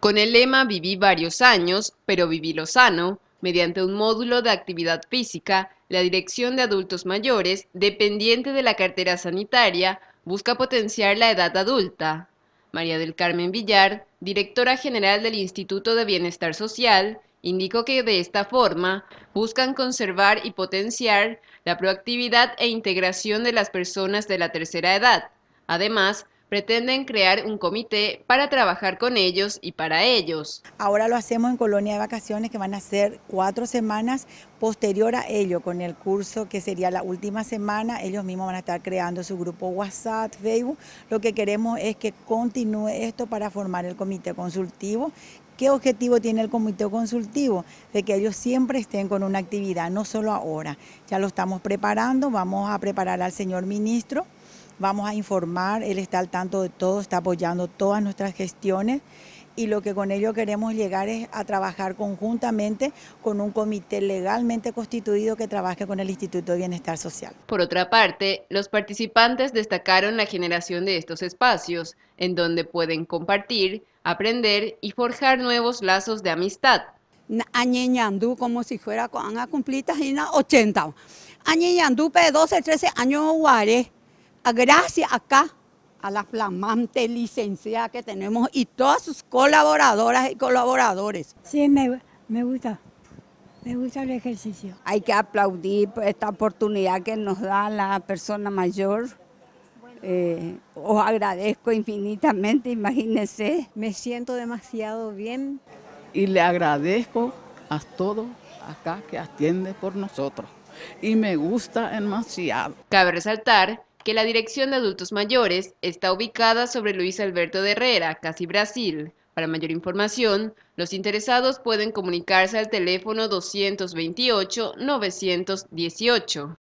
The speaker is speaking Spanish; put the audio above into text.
Con el lema Viví varios años, pero viví lo sano, mediante un módulo de actividad física, la Dirección de Adultos Mayores, dependiente de la cartera sanitaria, busca potenciar la edad adulta. María del Carmen Villar, directora general del Instituto de Bienestar Social, indicó que de esta forma buscan conservar y potenciar la proactividad e integración de las personas de la tercera edad. Además, pretenden crear un comité para trabajar con ellos y para ellos. Ahora lo hacemos en Colonia de Vacaciones, que van a ser cuatro semanas posterior a ello, con el curso que sería la última semana, ellos mismos van a estar creando su grupo WhatsApp, Facebook. Lo que queremos es que continúe esto para formar el comité consultivo ¿Qué objetivo tiene el comité consultivo? De que ellos siempre estén con una actividad, no solo ahora. Ya lo estamos preparando, vamos a preparar al señor ministro vamos a informar, él está al tanto de todo, está apoyando todas nuestras gestiones y lo que con ello queremos llegar es a trabajar conjuntamente con un comité legalmente constituido que trabaje con el Instituto de Bienestar Social. Por otra parte, los participantes destacaron la generación de estos espacios, en donde pueden compartir, aprender y forjar nuevos lazos de amistad. Añeñandú, como si fuera, 80. Añeñandú, 12, 13 años, guaré. Ah, gracias acá a la flamante licenciada que tenemos y todas sus colaboradoras y colaboradores. Sí, me, gusta. Me gusta el ejercicio. Hay que aplaudir esta oportunidad que nos da la persona mayor. Eh, os agradezco infinitamente, imagínense. Me siento demasiado bien. Y le agradezco a todos acá que atiende por nosotros. Y me gusta demasiado. Cabe resaltar que la Dirección de Adultos Mayores está ubicada sobre Luis Alberto de Herrera, Casi Brasil. Para mayor información, los interesados pueden comunicarse al teléfono 228 918.